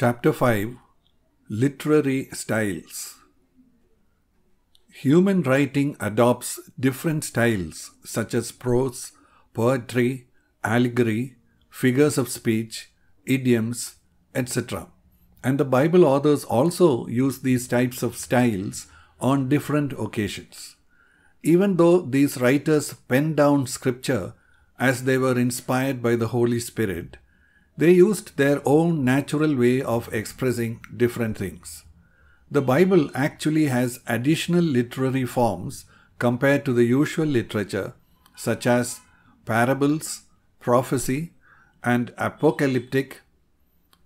Chapter 5 Literary Styles Human writing adopts different styles such as prose, poetry, allegory, figures of speech, idioms, etc. And the Bible authors also use these types of styles on different occasions. Even though these writers penned down scripture as they were inspired by the Holy Spirit, they used their own natural way of expressing different things. The Bible actually has additional literary forms compared to the usual literature, such as parables, prophecy, and apocalyptic,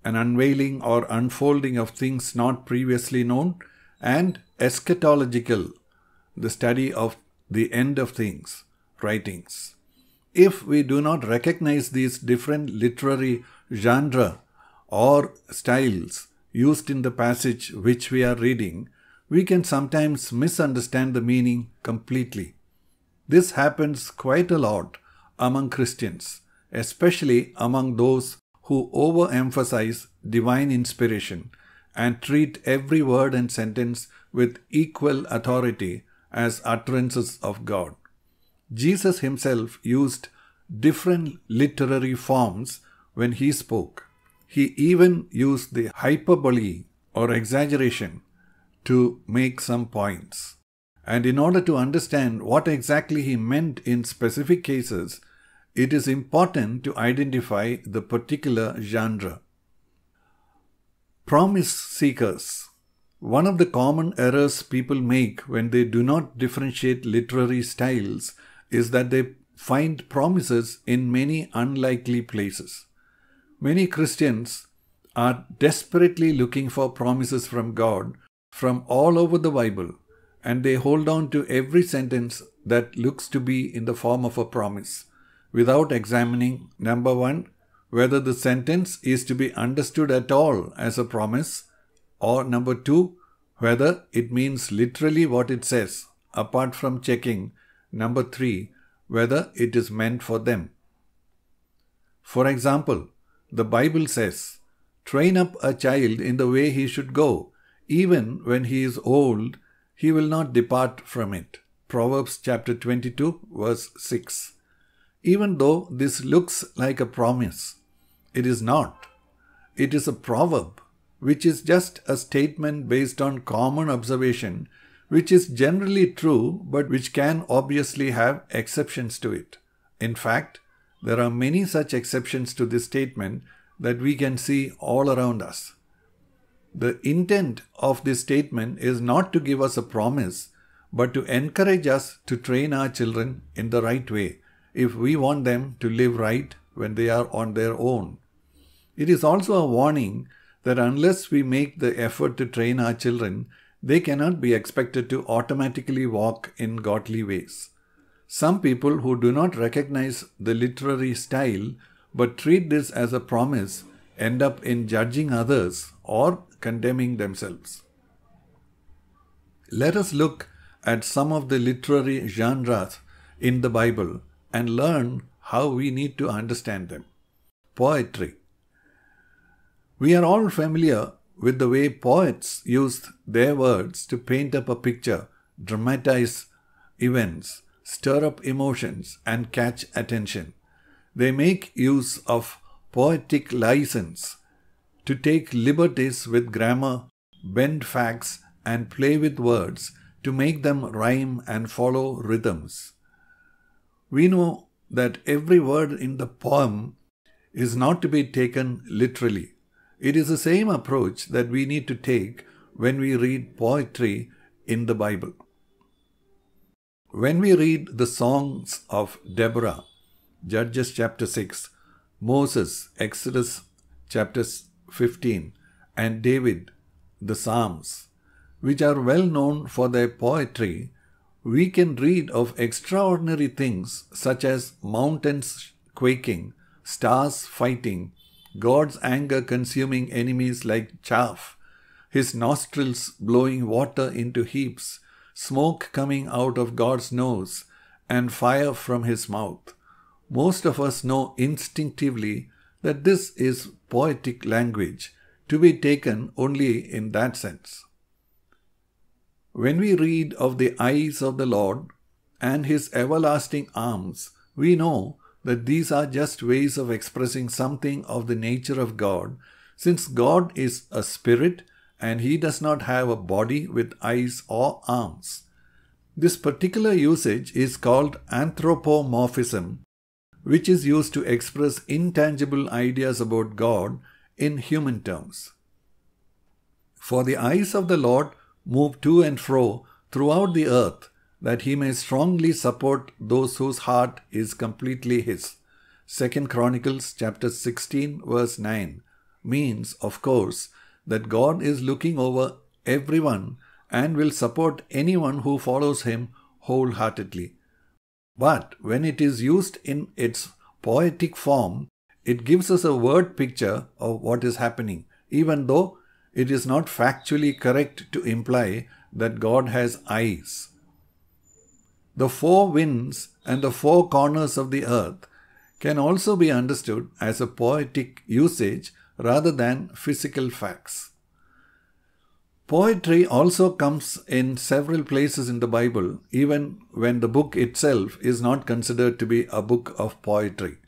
an unveiling or unfolding of things not previously known, and eschatological, the study of the end of things, writings. If we do not recognize these different literary genre or styles used in the passage which we are reading, we can sometimes misunderstand the meaning completely. This happens quite a lot among Christians, especially among those who overemphasize divine inspiration and treat every word and sentence with equal authority as utterances of God. Jesus himself used different literary forms when he spoke. He even used the hyperbole or exaggeration to make some points. And in order to understand what exactly he meant in specific cases, it is important to identify the particular genre. Promise seekers. One of the common errors people make when they do not differentiate literary styles is that they find promises in many unlikely places. Many Christians are desperately looking for promises from God from all over the Bible, and they hold on to every sentence that looks to be in the form of a promise without examining number one, whether the sentence is to be understood at all as a promise, or number two, whether it means literally what it says, apart from checking number three, whether it is meant for them. For example, the Bible says, Train up a child in the way he should go. Even when he is old, he will not depart from it. Proverbs chapter 22, verse 6. Even though this looks like a promise, it is not. It is a proverb, which is just a statement based on common observation, which is generally true but which can obviously have exceptions to it. In fact, there are many such exceptions to this statement that we can see all around us. The intent of this statement is not to give us a promise, but to encourage us to train our children in the right way if we want them to live right when they are on their own. It is also a warning that unless we make the effort to train our children, they cannot be expected to automatically walk in godly ways some people who do not recognize the literary style but treat this as a promise end up in judging others or condemning themselves. Let us look at some of the literary genres in the Bible and learn how we need to understand them. Poetry. We are all familiar with the way poets used their words to paint up a picture, dramatize events, stir up emotions, and catch attention. They make use of poetic license to take liberties with grammar, bend facts, and play with words to make them rhyme and follow rhythms. We know that every word in the poem is not to be taken literally. It is the same approach that we need to take when we read poetry in the Bible. When we read the songs of Deborah, Judges chapter 6, Moses, Exodus chapters 15, and David, the Psalms, which are well known for their poetry, we can read of extraordinary things such as mountains quaking, stars fighting, God's anger consuming enemies like chaff, his nostrils blowing water into heaps, smoke coming out of God's nose, and fire from his mouth. Most of us know instinctively that this is poetic language, to be taken only in that sense. When we read of the eyes of the Lord and his everlasting arms, we know that these are just ways of expressing something of the nature of God, since God is a spirit and he does not have a body with eyes or arms. This particular usage is called anthropomorphism, which is used to express intangible ideas about God in human terms. For the eyes of the Lord move to and fro throughout the earth, that he may strongly support those whose heart is completely his. 2 Chronicles chapter 16 verse 9 means, of course, that God is looking over everyone and will support anyone who follows him wholeheartedly. But when it is used in its poetic form, it gives us a word picture of what is happening, even though it is not factually correct to imply that God has eyes. The four winds and the four corners of the earth can also be understood as a poetic usage rather than physical facts. Poetry also comes in several places in the Bible, even when the book itself is not considered to be a book of poetry.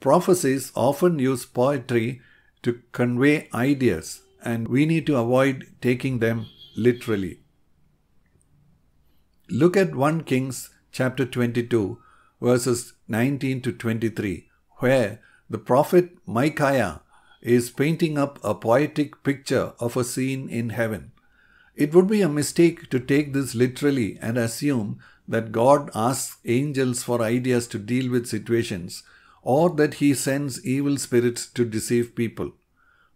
Prophecies often use poetry to convey ideas, and we need to avoid taking them literally. Look at 1 Kings chapter 22, verses 19 to 23, where the prophet Micaiah is painting up a poetic picture of a scene in heaven. It would be a mistake to take this literally and assume that God asks angels for ideas to deal with situations or that he sends evil spirits to deceive people.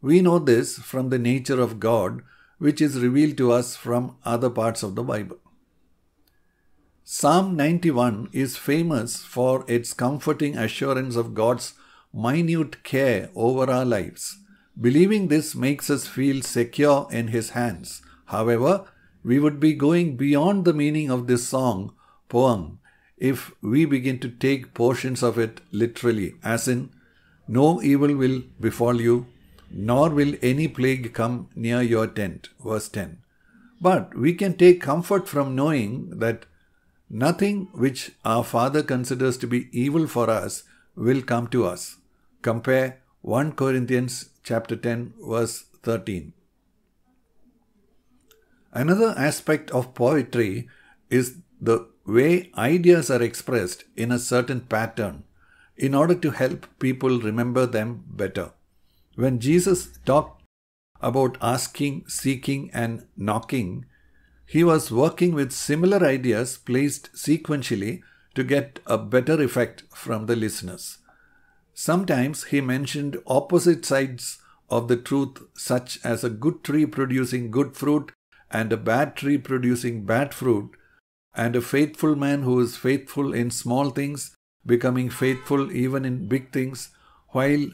We know this from the nature of God, which is revealed to us from other parts of the Bible. Psalm 91 is famous for its comforting assurance of God's minute care over our lives. Believing this makes us feel secure in His hands. However, we would be going beyond the meaning of this song, poem, if we begin to take portions of it literally, as in, no evil will befall you, nor will any plague come near your tent. Verse 10. But we can take comfort from knowing that nothing which our Father considers to be evil for us will come to us. Compare 1 Corinthians chapter 10 verse 13. Another aspect of poetry is the way ideas are expressed in a certain pattern in order to help people remember them better. When Jesus talked about asking, seeking, and knocking, he was working with similar ideas placed sequentially to get a better effect from the listeners. Sometimes he mentioned opposite sides of the truth, such as a good tree producing good fruit and a bad tree producing bad fruit, and a faithful man who is faithful in small things, becoming faithful even in big things, while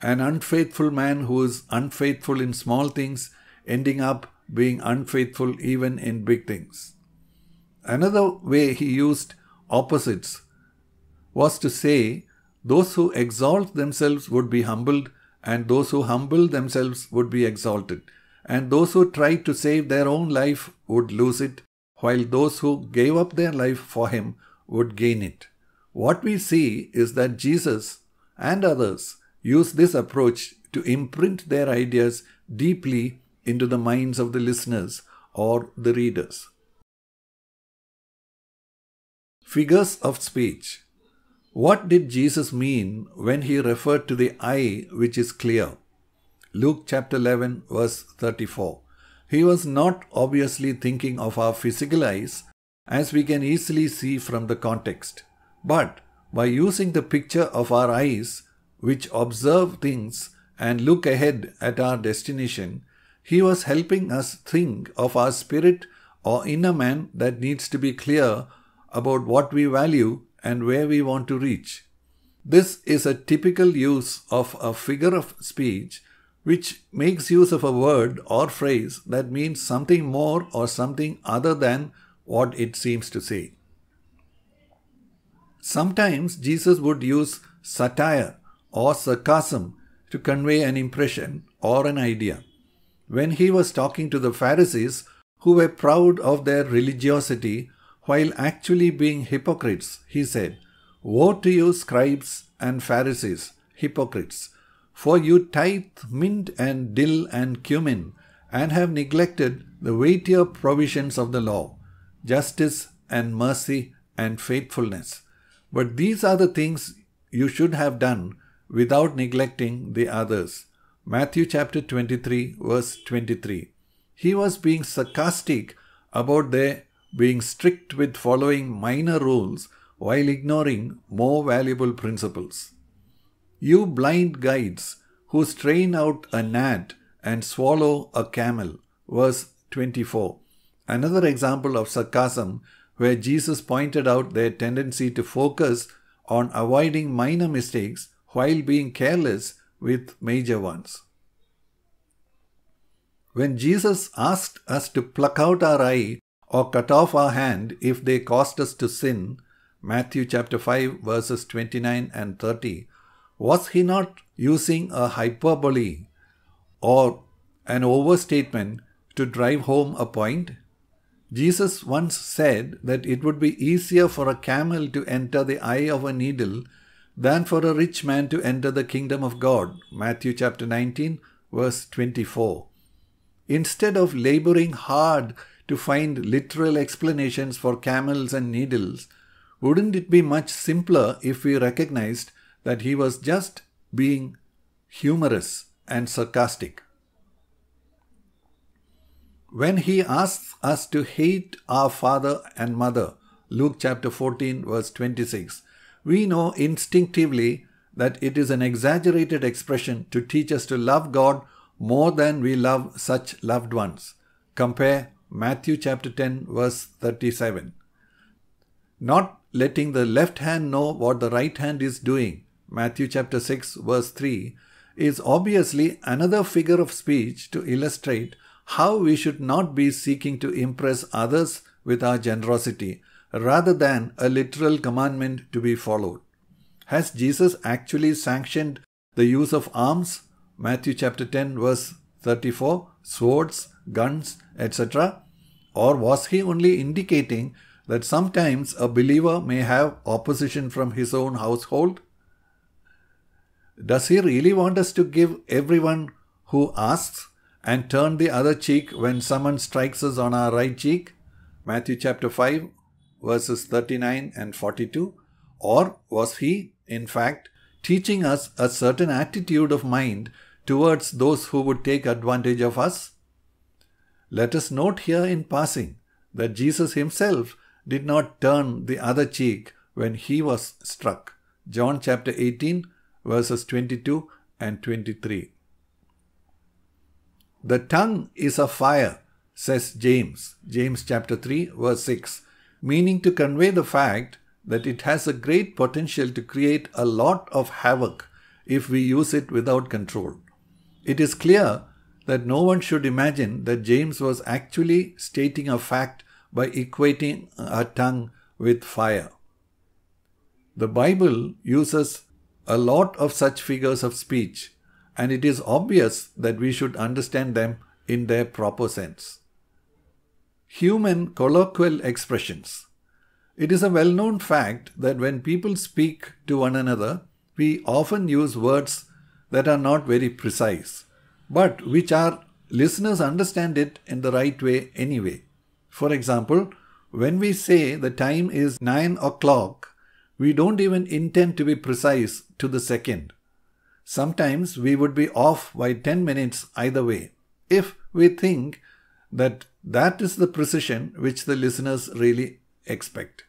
an unfaithful man who is unfaithful in small things, ending up being unfaithful even in big things. Another way he used opposites was to say those who exalt themselves would be humbled, and those who humble themselves would be exalted. And those who tried to save their own life would lose it, while those who gave up their life for him would gain it. What we see is that Jesus and others use this approach to imprint their ideas deeply into the minds of the listeners or the readers. Figures of speech what did Jesus mean when he referred to the eye which is clear? Luke chapter 11 verse 34. He was not obviously thinking of our physical eyes as we can easily see from the context. But by using the picture of our eyes which observe things and look ahead at our destination, he was helping us think of our spirit or inner man that needs to be clear about what we value and where we want to reach. This is a typical use of a figure of speech which makes use of a word or phrase that means something more or something other than what it seems to say. Sometimes Jesus would use satire or sarcasm to convey an impression or an idea. When he was talking to the Pharisees, who were proud of their religiosity while actually being hypocrites, he said, Woe to you, scribes and Pharisees, hypocrites! For you tithe mint and dill and cumin, and have neglected the weightier provisions of the law, justice and mercy and faithfulness. But these are the things you should have done without neglecting the others. Matthew chapter 23, verse 23. He was being sarcastic about their being strict with following minor rules while ignoring more valuable principles. You blind guides who strain out a gnat and swallow a camel. Verse 24. Another example of sarcasm where Jesus pointed out their tendency to focus on avoiding minor mistakes while being careless with major ones. When Jesus asked us to pluck out our eye or cut off our hand if they caused us to sin, Matthew chapter 5 verses 29 and 30, was he not using a hyperbole or an overstatement to drive home a point? Jesus once said that it would be easier for a camel to enter the eye of a needle than for a rich man to enter the kingdom of God. Matthew chapter 19, verse 24. Instead of laboring hard to find literal explanations for camels and needles, wouldn't it be much simpler if we recognized that he was just being humorous and sarcastic? When he asks us to hate our father and mother, Luke chapter 14, verse 26, we know instinctively that it is an exaggerated expression to teach us to love God more than we love such loved ones. Compare Matthew chapter 10, verse 37. Not letting the left hand know what the right hand is doing, Matthew chapter 6, verse 3, is obviously another figure of speech to illustrate how we should not be seeking to impress others with our generosity, rather than a literal commandment to be followed. Has Jesus actually sanctioned the use of arms? Matthew chapter 10, verse 34, swords, guns, etc. Or was he only indicating that sometimes a believer may have opposition from his own household? Does he really want us to give everyone who asks and turn the other cheek when someone strikes us on our right cheek? Matthew chapter 5 verses 39 and 42. Or was he, in fact, teaching us a certain attitude of mind towards those who would take advantage of us? Let us note here in passing that Jesus himself did not turn the other cheek when he was struck. John chapter 18 verses 22 and 23. The tongue is a fire, says James, James chapter 3 verse 6, meaning to convey the fact that it has a great potential to create a lot of havoc if we use it without control. It is clear that no one should imagine that James was actually stating a fact by equating a tongue with fire. The Bible uses a lot of such figures of speech, and it is obvious that we should understand them in their proper sense. Human colloquial expressions. It is a well known fact that when people speak to one another, we often use words that are not very precise but which our listeners understand it in the right way anyway. For example, when we say the time is 9 o'clock, we don't even intend to be precise to the second. Sometimes we would be off by 10 minutes either way, if we think that that is the precision which the listeners really expect.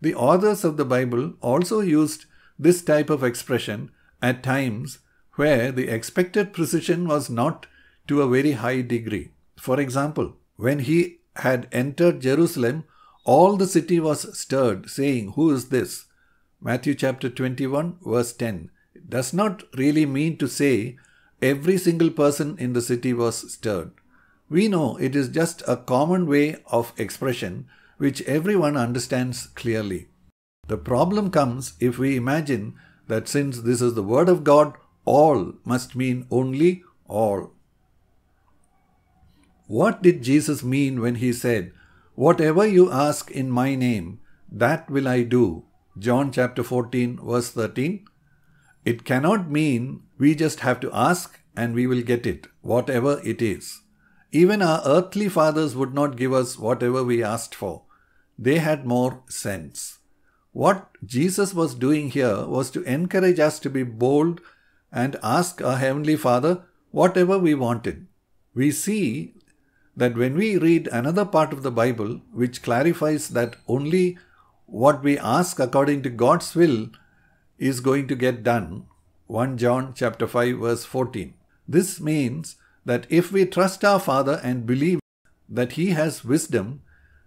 The authors of the Bible also used this type of expression at times where the expected precision was not to a very high degree. For example, when he had entered Jerusalem, all the city was stirred, saying, Who is this? Matthew chapter 21, verse 10. It does not really mean to say every single person in the city was stirred. We know it is just a common way of expression which everyone understands clearly. The problem comes if we imagine that since this is the Word of God, all must mean only all. What did Jesus mean when he said, Whatever you ask in my name, that will I do? John chapter 14, verse 13. It cannot mean we just have to ask and we will get it, whatever it is. Even our earthly fathers would not give us whatever we asked for. They had more sense. What Jesus was doing here was to encourage us to be bold and ask our Heavenly Father whatever we wanted. We see that when we read another part of the Bible which clarifies that only what we ask according to God's will is going to get done, 1 John chapter 5 verse 14. This means that if we trust our Father and believe that He has wisdom,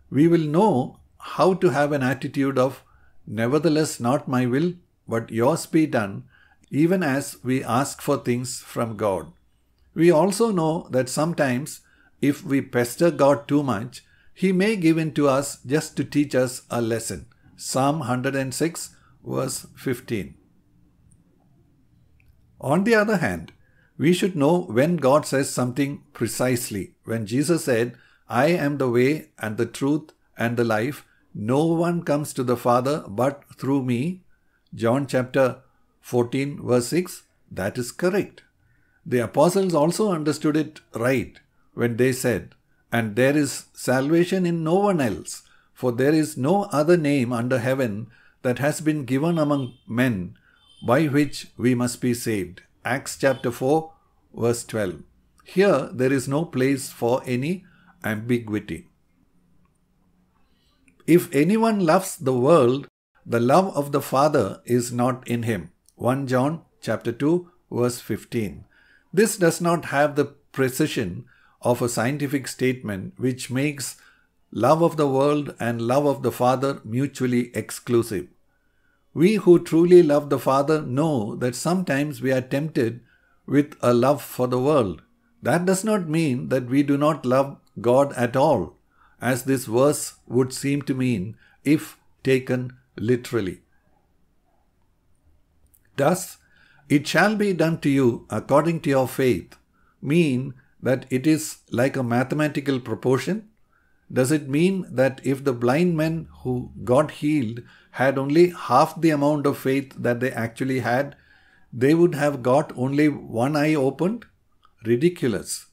we will know how to have an attitude of, Nevertheless, not my will, but yours be done, even as we ask for things from God. We also know that sometimes, if we pester God too much, He may give in to us just to teach us a lesson. Psalm 106, verse 15. On the other hand, we should know when God says something precisely. When Jesus said, I am the way and the truth and the life, no one comes to the Father but through me. John chapter 14 verse 6, that is correct. The apostles also understood it right when they said, And there is salvation in no one else, for there is no other name under heaven that has been given among men by which we must be saved. Acts chapter 4, verse 12. Here there is no place for any ambiguity. If anyone loves the world, the love of the Father is not in him. 1 John chapter 2 verse 15. This does not have the precision of a scientific statement which makes love of the world and love of the Father mutually exclusive. We who truly love the Father know that sometimes we are tempted with a love for the world. That does not mean that we do not love God at all, as this verse would seem to mean if taken literally. Thus, it shall be done to you according to your faith, mean that it is like a mathematical proportion? Does it mean that if the blind men who got healed had only half the amount of faith that they actually had, they would have got only one eye opened? Ridiculous.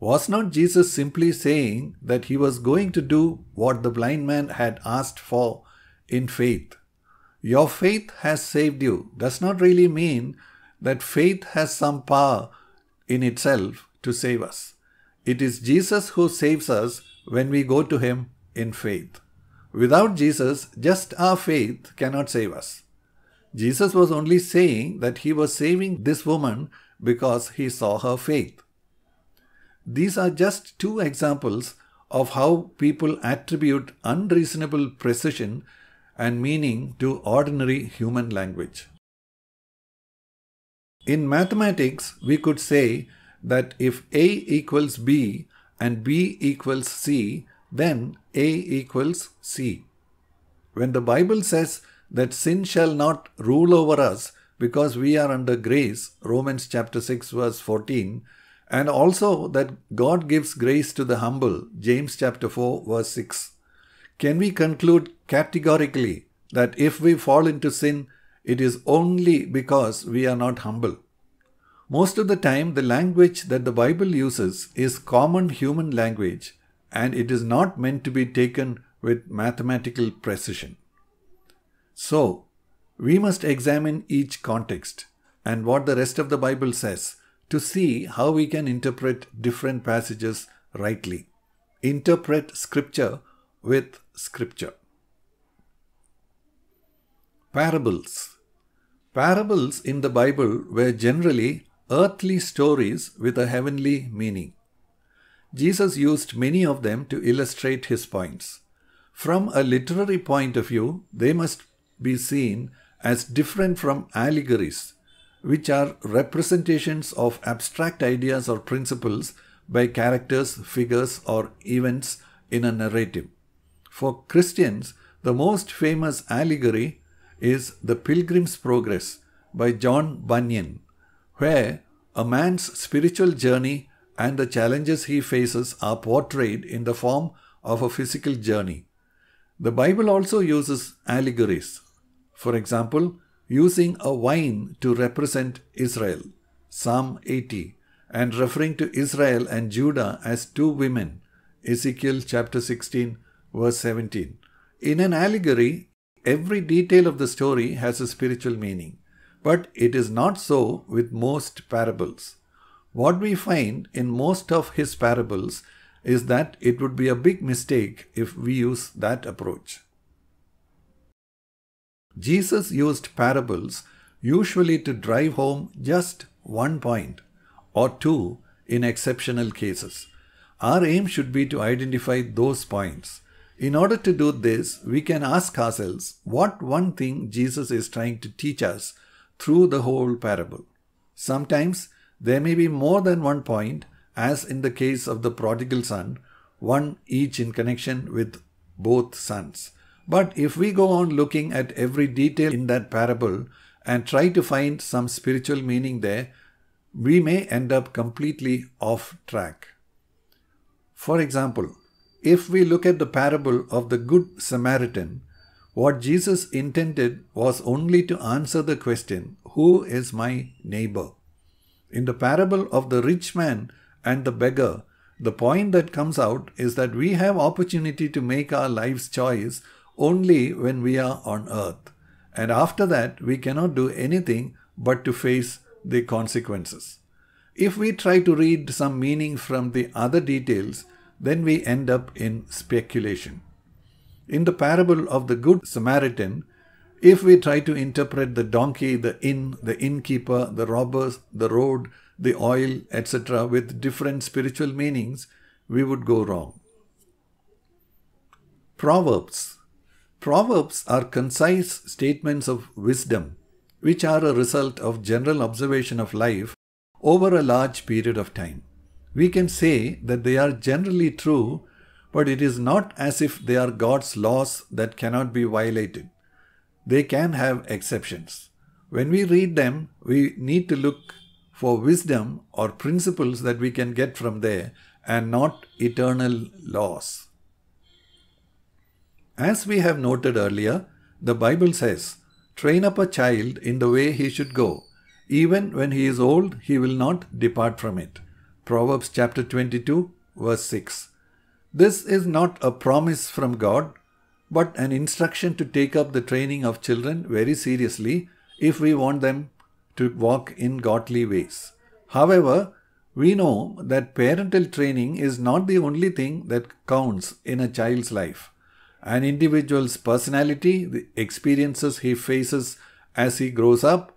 Was not Jesus simply saying that he was going to do what the blind man had asked for in faith? your faith has saved you does not really mean that faith has some power in itself to save us. It is Jesus who saves us when we go to Him in faith. Without Jesus, just our faith cannot save us. Jesus was only saying that He was saving this woman because He saw her faith. These are just two examples of how people attribute unreasonable precision and meaning to ordinary human language. In mathematics, we could say that if A equals B and B equals C, then A equals C. When the Bible says that sin shall not rule over us because we are under grace, Romans chapter 6 verse 14, and also that God gives grace to the humble, James chapter 4 verse 6 can we conclude categorically that if we fall into sin, it is only because we are not humble? Most of the time, the language that the Bible uses is common human language and it is not meant to be taken with mathematical precision. So, we must examine each context and what the rest of the Bible says to see how we can interpret different passages rightly. Interpret scripture with scripture. Parables. Parables in the Bible were generally earthly stories with a heavenly meaning. Jesus used many of them to illustrate his points. From a literary point of view, they must be seen as different from allegories, which are representations of abstract ideas or principles by characters, figures, or events in a narrative. For Christians, the most famous allegory is The Pilgrim's Progress by John Bunyan, where a man's spiritual journey and the challenges he faces are portrayed in the form of a physical journey. The Bible also uses allegories. For example, using a vine to represent Israel, Psalm 80, and referring to Israel and Judah as two women, Ezekiel chapter 16, verse 17. In an allegory, every detail of the story has a spiritual meaning, but it is not so with most parables. What we find in most of his parables is that it would be a big mistake if we use that approach. Jesus used parables usually to drive home just one point or two in exceptional cases. Our aim should be to identify those points. In order to do this, we can ask ourselves what one thing Jesus is trying to teach us through the whole parable. Sometimes there may be more than one point, as in the case of the prodigal son, one each in connection with both sons. But if we go on looking at every detail in that parable and try to find some spiritual meaning there, we may end up completely off track. For example, if we look at the parable of the Good Samaritan, what Jesus intended was only to answer the question, Who is my neighbor? In the parable of the rich man and the beggar, the point that comes out is that we have opportunity to make our life's choice only when we are on earth. And after that, we cannot do anything but to face the consequences. If we try to read some meaning from the other details, then we end up in speculation. In the parable of the Good Samaritan, if we try to interpret the donkey, the inn, the innkeeper, the robbers, the road, the oil, etc., with different spiritual meanings, we would go wrong. Proverbs. Proverbs are concise statements of wisdom, which are a result of general observation of life over a large period of time. We can say that they are generally true, but it is not as if they are God's laws that cannot be violated. They can have exceptions. When we read them, we need to look for wisdom or principles that we can get from there and not eternal laws. As we have noted earlier, the Bible says, Train up a child in the way he should go. Even when he is old, he will not depart from it. Proverbs chapter 22 verse 6. This is not a promise from God, but an instruction to take up the training of children very seriously if we want them to walk in godly ways. However, we know that parental training is not the only thing that counts in a child's life. An individual's personality, the experiences he faces as he grows up,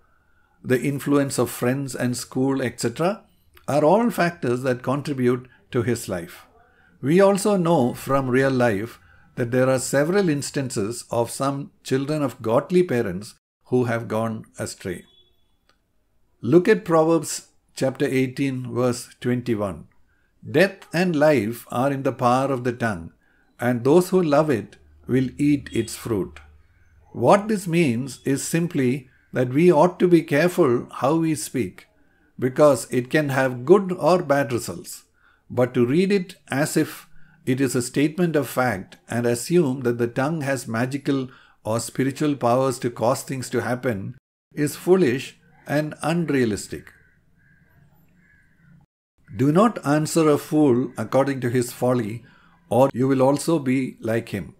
the influence of friends and school, etc., are all factors that contribute to his life. We also know from real life that there are several instances of some children of godly parents who have gone astray. Look at Proverbs chapter 18, verse 21. Death and life are in the power of the tongue, and those who love it will eat its fruit. What this means is simply that we ought to be careful how we speak because it can have good or bad results. But to read it as if it is a statement of fact and assume that the tongue has magical or spiritual powers to cause things to happen is foolish and unrealistic. Do not answer a fool according to his folly, or you will also be like him.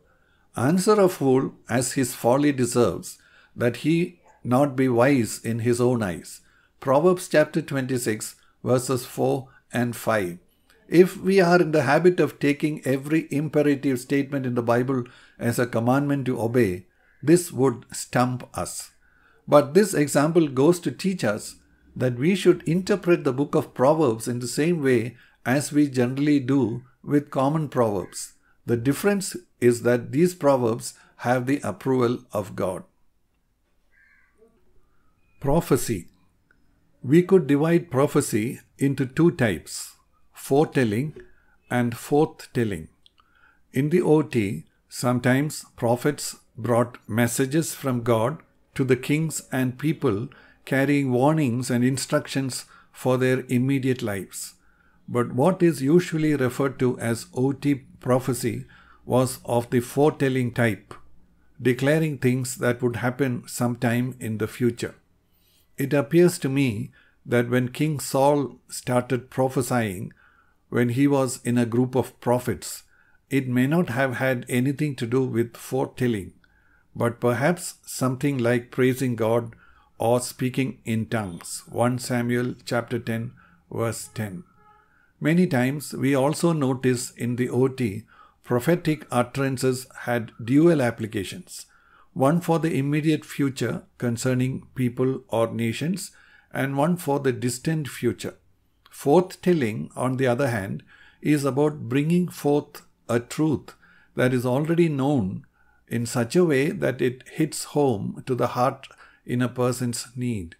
Answer a fool as his folly deserves, that he not be wise in his own eyes. Proverbs chapter 26 verses 4 and 5. If we are in the habit of taking every imperative statement in the Bible as a commandment to obey, this would stump us. But this example goes to teach us that we should interpret the book of Proverbs in the same way as we generally do with common proverbs. The difference is that these proverbs have the approval of God. Prophecy we could divide prophecy into two types foretelling and telling. In the OT, sometimes prophets brought messages from God to the kings and people, carrying warnings and instructions for their immediate lives. But what is usually referred to as OT prophecy was of the foretelling type, declaring things that would happen sometime in the future. It appears to me that when King Saul started prophesying, when he was in a group of prophets, it may not have had anything to do with foretelling, but perhaps something like praising God or speaking in tongues. 1 Samuel chapter 10 verse 10. Many times we also notice in the OT prophetic utterances had dual applications one for the immediate future concerning people or nations, and one for the distant future. Forth telling, on the other hand, is about bringing forth a truth that is already known in such a way that it hits home to the heart in a person's need.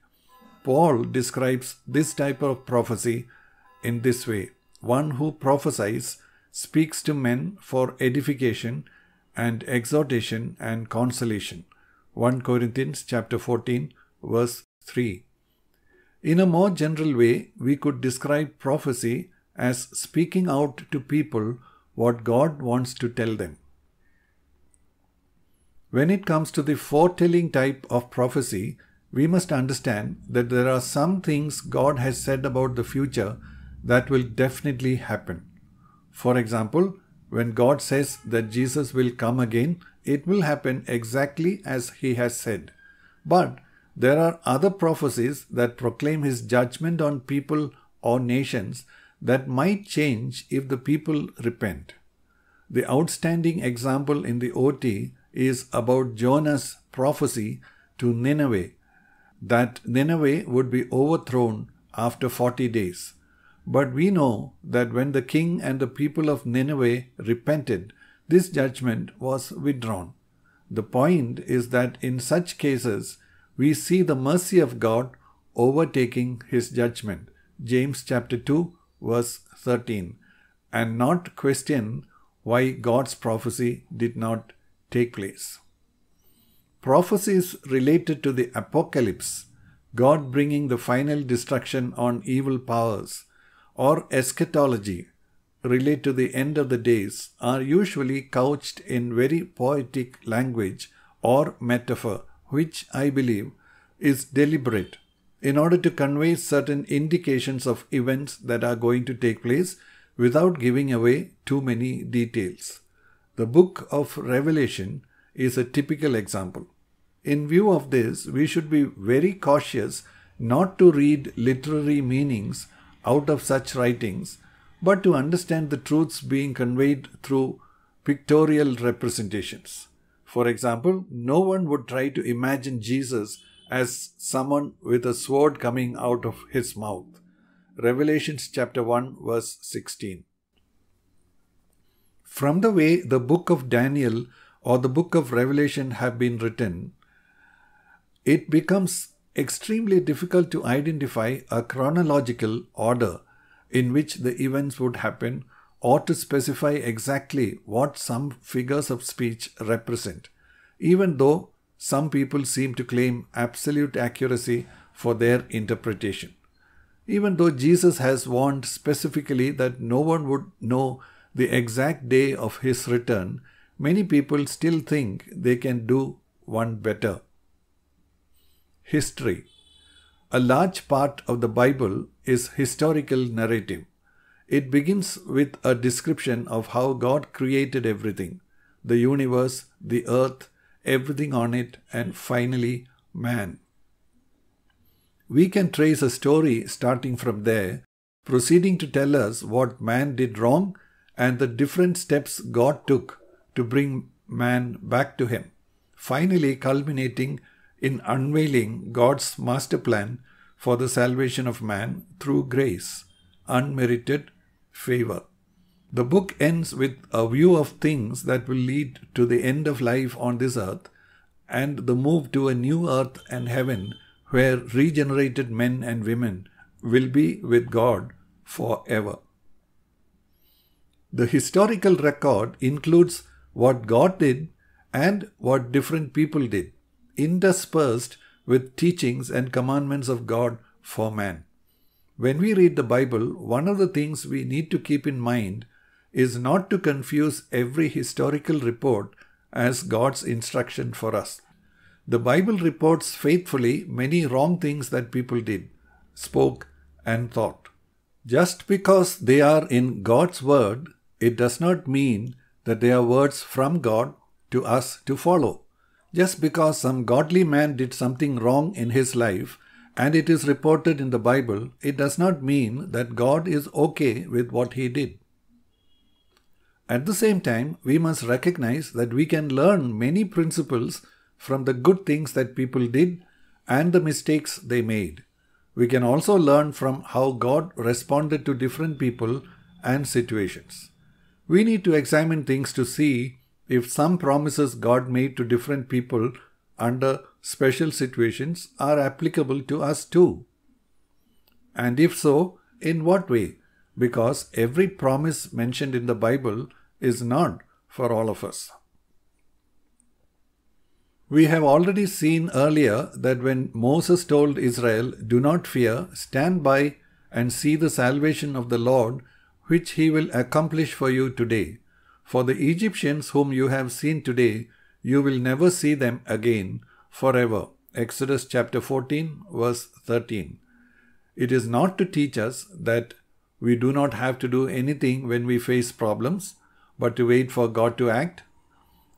Paul describes this type of prophecy in this way one who prophesies speaks to men for edification and exhortation and consolation. 1 Corinthians chapter 14 verse 3. In a more general way, we could describe prophecy as speaking out to people what God wants to tell them. When it comes to the foretelling type of prophecy, we must understand that there are some things God has said about the future that will definitely happen. For example, when God says that Jesus will come again, it will happen exactly as he has said. But there are other prophecies that proclaim his judgment on people or nations that might change if the people repent. The outstanding example in the OT is about Jonah's prophecy to Nineveh that Nineveh would be overthrown after 40 days. But we know that when the king and the people of Nineveh repented, this judgment was withdrawn. The point is that in such cases, we see the mercy of God overtaking his judgment. James chapter 2 verse 13 and not question why God's prophecy did not take place. Prophecies related to the apocalypse, God bringing the final destruction on evil powers, or eschatology relate to the end of the days are usually couched in very poetic language or metaphor, which I believe is deliberate in order to convey certain indications of events that are going to take place without giving away too many details. The book of Revelation is a typical example. In view of this, we should be very cautious not to read literary meanings out of such writings, but to understand the truths being conveyed through pictorial representations. For example, no one would try to imagine Jesus as someone with a sword coming out of his mouth. Revelations chapter 1 verse 16. From the way the book of Daniel or the book of Revelation have been written, it becomes extremely difficult to identify a chronological order in which the events would happen or to specify exactly what some figures of speech represent, even though some people seem to claim absolute accuracy for their interpretation. Even though Jesus has warned specifically that no one would know the exact day of his return, many people still think they can do one better history. A large part of the Bible is historical narrative. It begins with a description of how God created everything the universe, the earth, everything on it, and finally, man. We can trace a story starting from there, proceeding to tell us what man did wrong and the different steps God took to bring man back to him, finally culminating in unveiling God's master plan for the salvation of man through grace, unmerited favor. The book ends with a view of things that will lead to the end of life on this earth and the move to a new earth and heaven where regenerated men and women will be with God forever. The historical record includes what God did and what different people did interspersed with teachings and commandments of God for man. When we read the Bible, one of the things we need to keep in mind is not to confuse every historical report as God's instruction for us. The Bible reports faithfully many wrong things that people did, spoke, and thought. Just because they are in God's Word, it does not mean that they are words from God to us to follow. Just because some godly man did something wrong in his life and it is reported in the Bible, it does not mean that God is okay with what he did. At the same time, we must recognize that we can learn many principles from the good things that people did and the mistakes they made. We can also learn from how God responded to different people and situations. We need to examine things to see if some promises God made to different people under special situations are applicable to us too? And if so, in what way? Because every promise mentioned in the Bible is not for all of us. We have already seen earlier that when Moses told Israel, Do not fear, stand by and see the salvation of the Lord, which he will accomplish for you today. For the Egyptians whom you have seen today, you will never see them again forever. Exodus chapter 14, verse 13. It is not to teach us that we do not have to do anything when we face problems, but to wait for God to act.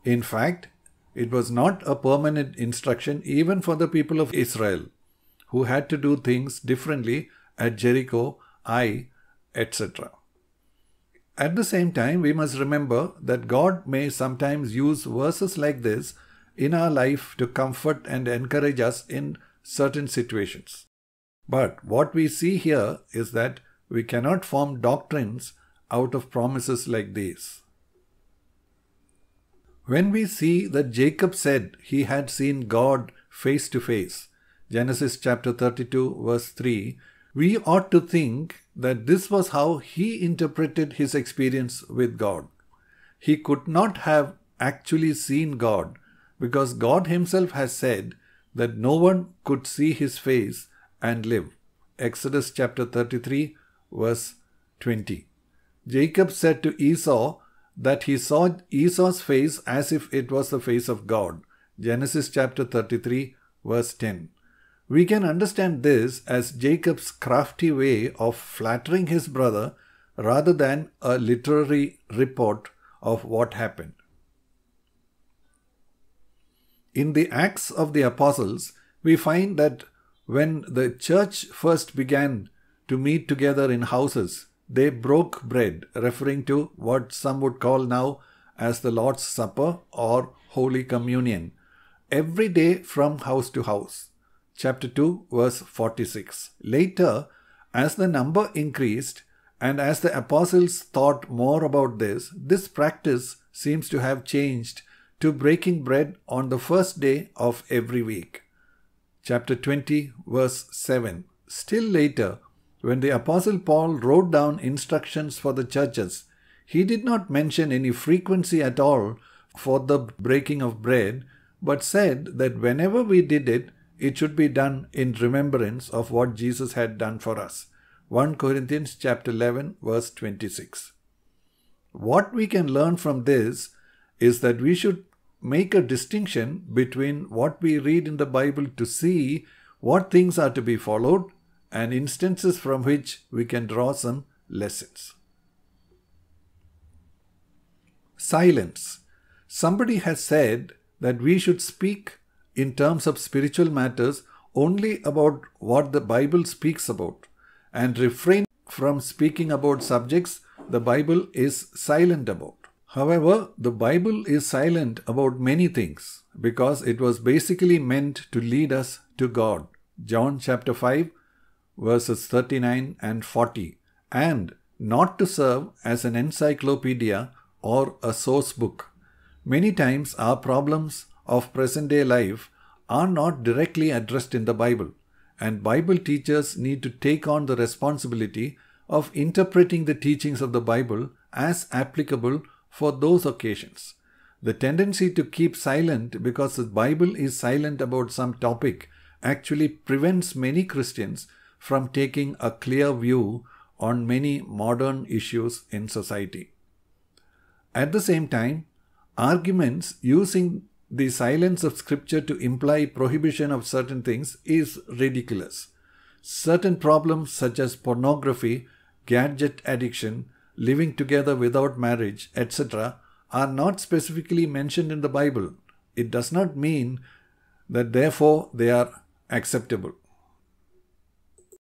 In fact, it was not a permanent instruction even for the people of Israel, who had to do things differently at Jericho, Ai, etc. At the same time, we must remember that God may sometimes use verses like this in our life to comfort and encourage us in certain situations. But what we see here is that we cannot form doctrines out of promises like these. When we see that Jacob said he had seen God face to face, Genesis chapter 32, verse 3, we ought to think that this was how he interpreted his experience with God. He could not have actually seen God because God himself has said that no one could see his face and live. Exodus chapter 33 verse 20. Jacob said to Esau that he saw Esau's face as if it was the face of God. Genesis chapter 33 verse 10. We can understand this as Jacob's crafty way of flattering his brother rather than a literary report of what happened. In the Acts of the Apostles, we find that when the church first began to meet together in houses, they broke bread, referring to what some would call now as the Lord's Supper or Holy Communion, every day from house to house chapter 2 verse 46. Later, as the number increased and as the apostles thought more about this, this practice seems to have changed to breaking bread on the first day of every week. Chapter 20 verse 7. Still later, when the apostle Paul wrote down instructions for the churches, he did not mention any frequency at all for the breaking of bread, but said that whenever we did it, it should be done in remembrance of what Jesus had done for us. 1 Corinthians chapter 11 verse 26. What we can learn from this is that we should make a distinction between what we read in the Bible to see what things are to be followed and instances from which we can draw some lessons. Silence. Somebody has said that we should speak in terms of spiritual matters only about what the Bible speaks about and refrain from speaking about subjects the Bible is silent about. However, the Bible is silent about many things because it was basically meant to lead us to God. John chapter 5 verses 39 and 40 and not to serve as an encyclopedia or a source book. Many times our problems of present day life are not directly addressed in the Bible, and Bible teachers need to take on the responsibility of interpreting the teachings of the Bible as applicable for those occasions. The tendency to keep silent because the Bible is silent about some topic actually prevents many Christians from taking a clear view on many modern issues in society. At the same time, arguments using the silence of scripture to imply prohibition of certain things is ridiculous. Certain problems such as pornography, gadget addiction, living together without marriage, etc., are not specifically mentioned in the Bible. It does not mean that therefore they are acceptable.